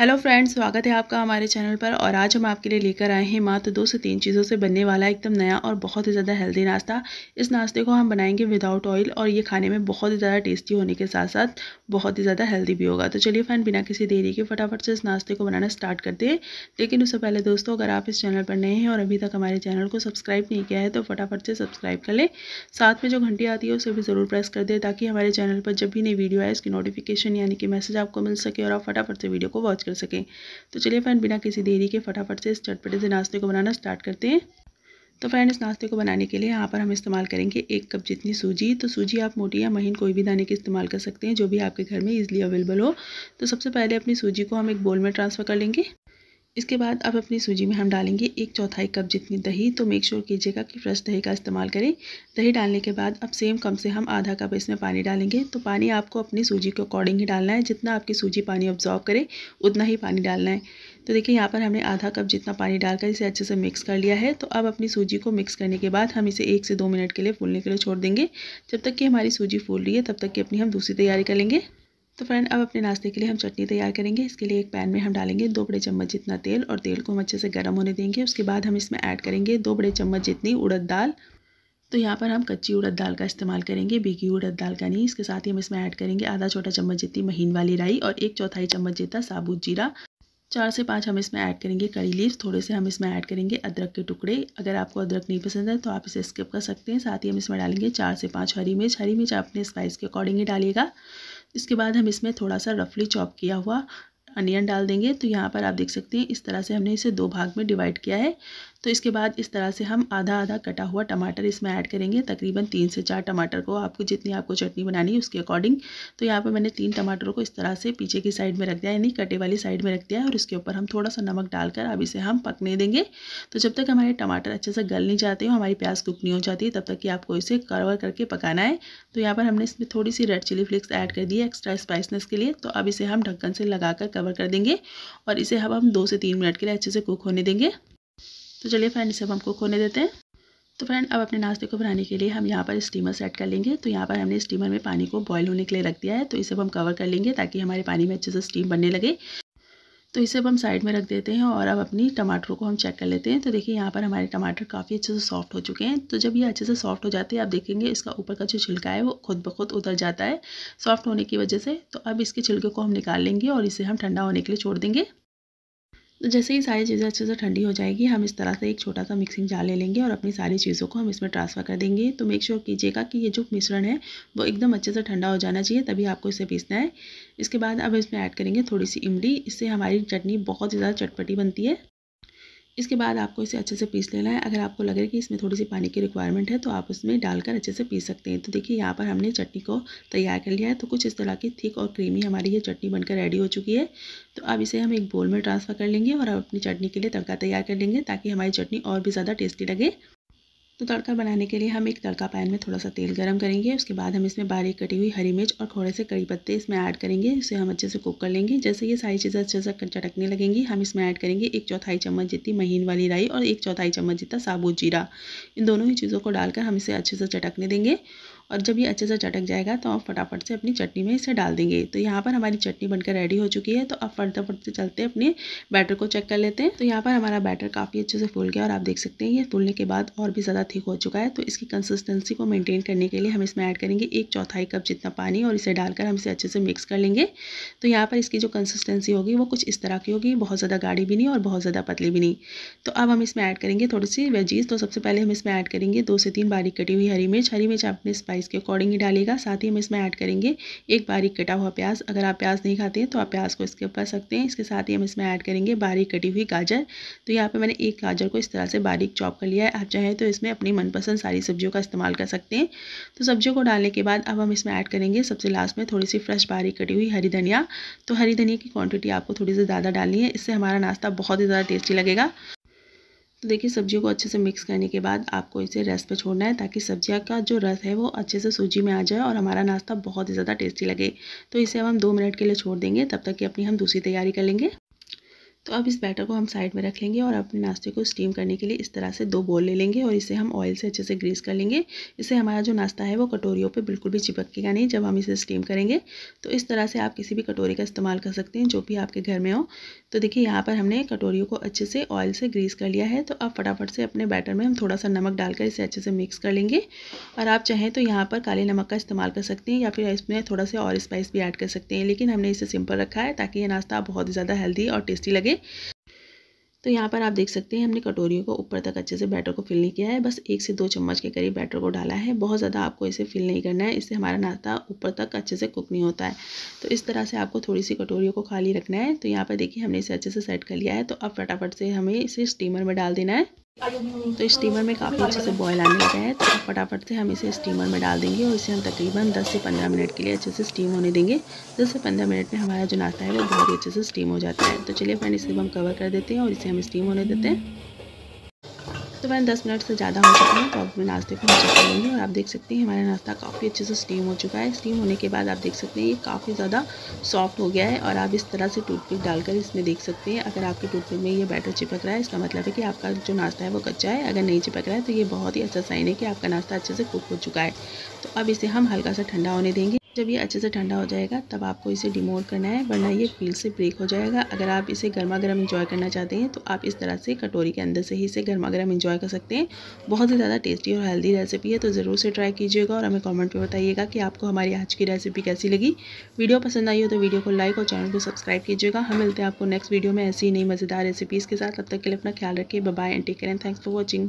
hello friends स्वागत है आपका हमारे चैनल पर और आज हम आपके लिए लेकर आए हैं मात्र दो से तीन चीज़ों से बनने वाला एकदम नया और बहुत ही ज़्यादा हेल्दी नाश्ता इस नाश्ते को हम बनाएंगे विदाउट ऑयल और ये खाने में बहुत ही ज़्यादा टेस्टी होने के साथ साथ बहुत ही ज़्यादा हेल्दी भी होगा तो चलिए फ्रेंड बिना किसी देरी के फटाफट से इस नाश्ते को बनाना स्टार्ट करते हैं लेकिन उससे पहले दोस्तों अगर आप इस चैनल पर नए हैं और अभी तक हमारे चैनल को सब्सक्राइब नहीं किया है तो फटाफट से सब्सक्राइब कर लें साथ में जो घंटी आती है उसे भी ज़रूर प्रेस कर दें ताकि हमारे चैनल पर जब भी नई वीडियो आए उसकी नोटिफिकेशन यानी कि मैसेज आपको मिल सके और आप फटाफट से वीडियो को वॉच कर सकें तो चलिए फ्रेंड बिना किसी देरी के फटाफट से इस चटपटे से नाश्ते को बनाना स्टार्ट करते हैं तो फ्रेंड इस नाश्ते को बनाने के लिए यहाँ पर हम इस्तेमाल करेंगे एक कप जितनी सूजी तो सूजी आप मोटी या महीन कोई भी दाने के इस्तेमाल कर सकते हैं जो भी आपके घर में ईजिली अवेलेबल हो तो सबसे पहले अपनी सूजी को हम एक बोल में ट्रांसफ़र कर लेंगे इसके बाद अब अपनी सूजी में हम डालेंगे एक चौथाई कप जितनी दही तो मेक श्योर कीजिएगा कि फ्रेश दही का इस्तेमाल करें दही डालने के बाद अब सेम कम से हम आधा कप इसमें पानी डालेंगे तो पानी आपको अपनी सूजी के अकॉर्डिंग ही डालना है जितना आपकी सूजी पानी ऑब्जॉर्व करे उतना ही पानी डालना है तो देखिए यहाँ पर हमने आधा कप जितना पानी डालकर इसे अच्छे से मिक्स कर लिया है तो अब अपनी सूजी को मिक्स करने के बाद हम इसे एक से दो मिनट के लिए फूलने के लिए छोड़ देंगे जब तक कि हमारी सूजी फूल रही है तब तक कि अपनी हम दूसरी तैयारी कर लेंगे तो फ्रेंड अब अपने नाश्ते के लिए हम चटनी तैयार करेंगे इसके लिए एक पैन में हम डालेंगे दो बड़े चम्मच जितना तेल और तेल को हम अच्छे से गर्म होने देंगे उसके बाद हम इसमें ऐड करेंगे दो बड़े चम्मच जितनी उड़द दाल तो यहाँ पर हम कच्ची उड़द दाल का इस्तेमाल करेंगे बीगी उड़द दाल का नहीं इसके साथ ही हम इसमें ऐड करेंगे आधा छोटा चम्मच जितनी महीन वाली राई और एक चौथाई चम्मच जितना साबुत जीरा चार से पाँच हम इसमें ऐड करेंगे करी लीव्स थोड़े से हम इसमें ऐड करेंगे अदरक के टुकड़े अगर आपको अदरक नहीं पसंद है तो आप इसे स्किप कर सकते हैं साथ ही हम इसमें डालेंगे चार से पाँच हरी मिर्च हरी मिर्च अपने स्पाइस के अकॉर्डिंग ही डालिएगा इसके बाद हम इसमें थोड़ा सा रफली चॉप किया हुआ अनियन डाल देंगे तो यहाँ पर आप देख सकते हैं इस तरह से हमने इसे दो भाग में डिवाइड किया है तो इसके बाद इस तरह से हम आधा आधा कटा हुआ टमाटर इसमें ऐड करेंगे तकरीबन तीन से चार टमाटर को आपको जितनी आपको चटनी बनानी है उसके अकॉर्डिंग तो यहाँ पर मैंने तीन टमाटरों को इस तरह से पीछे की साइड में रख दिया यानी कटे वाली साइड में रख दिया और उसके ऊपर हम थोड़ा सा नमक डालकर अब इसे हम पकने देंगे तो जब तक हमारे टमाटर अच्छे से गल नहीं जाते हैं हमारी प्याज कुक नहीं हो जाती तब तक कि आपको इसे कवर करके पकाना है तो यहाँ पर हमने इसमें थोड़ी सी रेड चिली फ्लेक्स ऐड कर दी है एक्स्ट्रा स्पाइसनेस के लिए तो अब इसे हम ढक्कन से लगाकर कवर कर देंगे और इसे अब हम दो से तीन मिनट के लिए अच्छे से कुक होने देंगे तो चलिए फ्रेंड इसे हमको खोने देते हैं तो फ्रेंड अब अपने नाश्ते को बनाने के लिए हम यहाँ पर स्टीमर सेट कर लेंगे तो यहाँ पर हमने स्टीमर में पानी को बॉयल होने के लिए रख दिया है तो इसे हम कवर कर लेंगे ताकि हमारे पानी में अच्छे से स्टीम बनने लगे तो इसे अब हम साइड में रख देते हैं और अब अपनी टमाटरों को हम चेक कर लेते हैं तो देखिए यहाँ पर हमारे टमाटर काफ़ी अच्छे से सॉफ्ट हो चुके हैं तो जब ये अच्छे से सॉफ्ट हो जाते हैं आप देखेंगे इसका ऊपर का जो छिलका है वो खुद ब खुद उतर जाता है सॉफ्ट होने की वजह से तो अब इसके छिलके को हम निकाल लेंगे और इसे हम ठंडा होने के लिए छोड़ देंगे तो जैसे ही सारी चीज़ें अच्छे से ठंडी हो जाएगी हम इस तरह से एक छोटा सा मिक्सिंग जार ले लेंगे और अपनी सारी चीज़ों को हम इसमें ट्रांसफ़र कर देंगे तो मेक श्योर कीजिएगा कि ये जो मिश्रण है वो एकदम अच्छे से ठंडा हो जाना चाहिए तभी आपको इसे पीसना है इसके बाद अब इसमें ऐड करेंगे थोड़ी सी इमली इससे हमारी चटनी बहुत ज़्यादा चटपटी बनती है इसके बाद आपको इसे अच्छे से पीस लेना है अगर आपको लगे कि इसमें थोड़ी सी पानी की रिक्वायरमेंट है तो आप उसमें डालकर अच्छे से पीस सकते हैं तो देखिए यहाँ पर हमने चटनी को तैयार कर लिया है तो कुछ इस तरह की थिक और क्रीमी हमारी ये चटनी बनकर रेडी हो चुकी है तो अब इसे हम एक बोल में ट्रांसफ़र कर लेंगे और अपनी चटनी के लिए तड़का तैयार कर लेंगे ताकि हमारी चटनी और भी ज़्यादा टेस्टी लगे तो तड़का बनाने के लिए हम एक तड़का पैन में थोड़ा सा तेल गर्म करेंगे उसके बाद हम इसमें बारीक कटी हुई हरी मिर्च और थोड़े से कड़ी पत्ते इसमें ऐड करेंगे इसे हम अच्छे से कुक कर लेंगे जैसे ये सारी चीज़ें अच्छे से चटकने लगेंगी हम इसमें ऐड करेंगे एक चौथाई चम्मच जितनी महीन वाली राई और एक चौथाई चम्मच जितना साबुत जीरा इन दोनों ही चीज़ों को डालकर हम इसे अच्छे से चटकने देंगे और जब ये अच्छे से चटक जाएगा तो आप फटाफट से अपनी चटनी में इसे डाल देंगे तो यहाँ पर हमारी चटनी बनकर रेडी हो चुकी है तो अब फटाफट से चलते अपने बैटर को चेक कर लेते हैं तो यहाँ पर हमारा बैटर काफ़ी अच्छे से फूल गया और आप देख सकते हैं ये फूलने के बाद और भी ज़्यादा थिक हो चुका है तो इसकी कंसिस्टेंसी को मेनटेन करने के लिए हम इसमें ऐड करेंगे एक चौथाई कप जितना पानी और इसे डालकर हम इसे अच्छे से मिक्स कर लेंगे तो यहाँ पर इसकी जो कंसिस्टेंसी होगी वो कुछ इस तरह की होगी बहुत ज़्यादा गाढ़ी भी नहीं और बहुत ज़्यादा पतली भी नहीं तो अब हम इसमें ऐड करेंगे थोड़ी सी वेजीज तो सबसे पहले हम इसमें ऐड करेंगे दो से तीन बारीक कटी हुई हरी मिर्च हरी मिर्च आपने स्पाइस साइज़ के अकॉर्डिंग ही डालिएगा साथ ही हम इसमें ऐड करेंगे एक बारीक कटा हुआ प्याज अगर आप प्याज नहीं खाते हैं तो आप प्याज को स्किप कर सकते हैं इसके साथ ही हम इसमें ऐड करेंगे बारीक कटी हुई गाजर तो यहाँ पर मैंने एक गाजर को इस तरह से बारीक चॉप कर लिया है आप चाहें तो इसमें अपनी मनपसंद सारी सब्जियों का इस्तेमाल कर सकते हैं तो सब्जियों को डालने के बाद अब हम इसमें ऐड करेंगे सबसे लास्ट में थोड़ी सी फ्रेश बारीक कटी हुई हरी धनिया तो हरी धनिया की क्वांटिटी आपको थोड़ी सी ज़्यादा डालनी है इससे हमारा नाश्ता बहुत ही ज़्यादा टेस्टी लगेगा तो देखिए सब्जियों को अच्छे से मिक्स करने के बाद आपको इसे रस पे छोड़ना है ताकि सब्जियाँ का जो रस है वो अच्छे से सूजी में आ जाए और हमारा नाश्ता बहुत ही ज़्यादा टेस्टी लगे तो इसे अब हम दो मिनट के लिए छोड़ देंगे तब तक कि अपनी हम दूसरी तैयारी कर लेंगे तो अब इस बैटर को हम साइड में रख लेंगे और अपने नाश्ते को स्टीम करने के लिए इस तरह से दो बोल ले लेंगे और इसे हम ऑयल से अच्छे से ग्रीस कर लेंगे इससे हमारा जो नाश्ता है वो कटोरियों पे बिल्कुल भी चिपकेगा नहीं जब हम इसे स्टीम करेंगे तो इस तरह से आप किसी भी कटोरी का इस्तेमाल कर सकते हैं जो भी आपके घर में हो तो देखिए यहाँ पर हमने कटोरियों को अच्छे से ऑयल से ग्रीस कर लिया है तो अब फटाफट से अपने बैटर में हम थोड़ा सा नमक डालकर इसे अच्छे से मिक्स कर लेंगे और आप चाहें तो यहाँ पर काले नमक का इस्तेमाल कर सकते हैं या फिर इसमें थोड़ा सा और स्पाइस भी ऐड कर सकते हैं लेकिन हमने इसे सिंपल रखा है ताकि ये नाश्ता बहुत ज़्यादा हेल्दी और टेस्टी लगे लेंगे तो यहाँ पर आप देख सकते हैं हमने कटोरियों को ऊपर तक अच्छे से बैटर को फिल नहीं किया है बस एक से दो चम्मच के करीब बैटर को डाला है बहुत ज़्यादा आपको इसे फिल नहीं करना है इससे हमारा नाश्ता ऊपर तक अच्छे से कुक नहीं होता है तो इस तरह से आपको थोड़ी सी कटोरियों को खाली रखना है तो यहाँ पर देखिए हमने इसे अच्छे से सेट कर लिया है तो अब फटाफट से हमें इसे स्टीमर में डाल देना है तो स्टीमर में काफ़ी अच्छे से बॉयल आने लगा है तो फटाफट से हम इसे स्टीमर में डाल देंगे और इसे हम तकरीबन 10 से 15 मिनट के लिए अच्छे से स्टीम होने देंगे 10 से 15 मिनट में हमारा जो नाश्ता है वो बहुत ही अच्छे से स्टीम हो जाता है तो चलिए फ्रेंड इसे हम कवर कर देते हैं और इसे हम स्टीम होने देते हैं तो मैंने दस मिनट से ज़्यादा हो चुका है तो अब मैं नाश्ते को कर लूँगी और आप देख सकते हैं हमारा नाश्ता काफ़ी अच्छे से स्टीम हो चुका है स्टीम होने के बाद आप देख सकते हैं ये काफ़ी ज़्यादा सॉफ्ट हो गया है और आप इस तरह से टूथपिक डालकर इसमें देख सकते हैं अगर आपके टूथपिक में ये बैटर चिपक रहा है इसका मतलब है कि आपका जो नाश्ता है वो कच्चा है अगर नहीं चिपक रहा है तो ये बहुत ही अच्छा साइन है कि आपका नाश्ता अच्छे से कुक हो चुका है तो अब इसे हम हल्का सा ठंडा होने देंगे जब ये अच्छे से ठंडा हो जाएगा तब आपको इसे डिमोट करना है वरना ये फील से ब्रेक हो जाएगा अगर आप इसे गर्मा गर्म इंजॉय करना चाहते हैं तो आप इस तरह से कटोरी के अंदर से ही इसे गर्मा गर्म इंजॉय कर सकते हैं बहुत ही ज़्यादा टेस्टी और हेल्दी रेसिपी है तो ज़रूर से ट्राई कीजिएगा और हमें कॉमेंट में बताइएगा कि आपको हमारी आज की रेसिपी कैसी लगी वीडियो पसंद आई हो तो वीडियो को लाइक और चैनल को सब्सक्राइब कीजिएगा हम मिलते हैं आपको नेक्स्ट वीडियो में ऐसी नई मज़ेदार रेसिपीज़ के साथ तब तक के लिए अपना ख्याल रखिए बाय एंड टेक करें एंड थैंक्स फॉर वॉचिंग